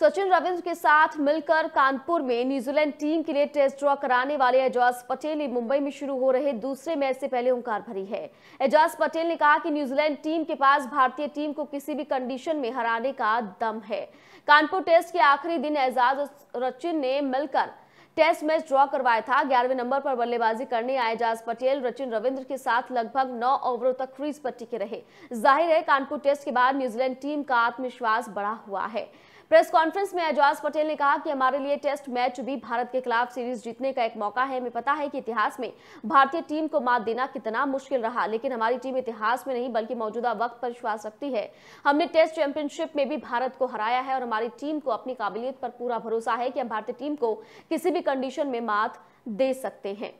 सचिन रविंद्र के साथ मिलकर कानपुर में न्यूजीलैंड टीम के लिए टेस्ट ड्रॉ कराने वाले एजाज पटेल ने मुंबई में शुरू हो रहे दूसरे मैच से पहले ओंकार भरी है एजाज पटेल ने कहा कि न्यूजीलैंड टीम के पास भारतीय टीम को किसी भी कंडीशन में हराने का दम है कानपुर टेस्ट के आखिरी दिन एजाज और सचिन ने मिलकर टेस्ट मैच ड्रॉ करवाया था ग्यारहवें नंबर पर बल्लेबाजी करने आए जाज पटेल रचिन रविंद्र के साथ लगभग नौ ओवरों तक क्रीज पर टिके रहे जाहिर है कानपुर टेस्ट के बाद न्यूजीलैंड टीम का आत्मविश्वास बढ़ा हुआ है प्रेस कॉन्फ्रेंस में एजाज पटेल ने कहा कि हमारे लिए टेस्ट मैच भी भारत के खिलाफ सीरीज जीतने का एक मौका है हमें पता है कि इतिहास में भारतीय टीम को मात देना कितना मुश्किल रहा लेकिन हमारी टीम इतिहास में नहीं बल्कि मौजूदा वक्त पर विश्वास रखती है हमने टेस्ट चैंपियनशिप में भी भारत को हराया है और हमारी टीम को अपनी काबिलियत पर पूरा भरोसा है कि हम भारतीय टीम को किसी भी कंडीशन में मात दे सकते हैं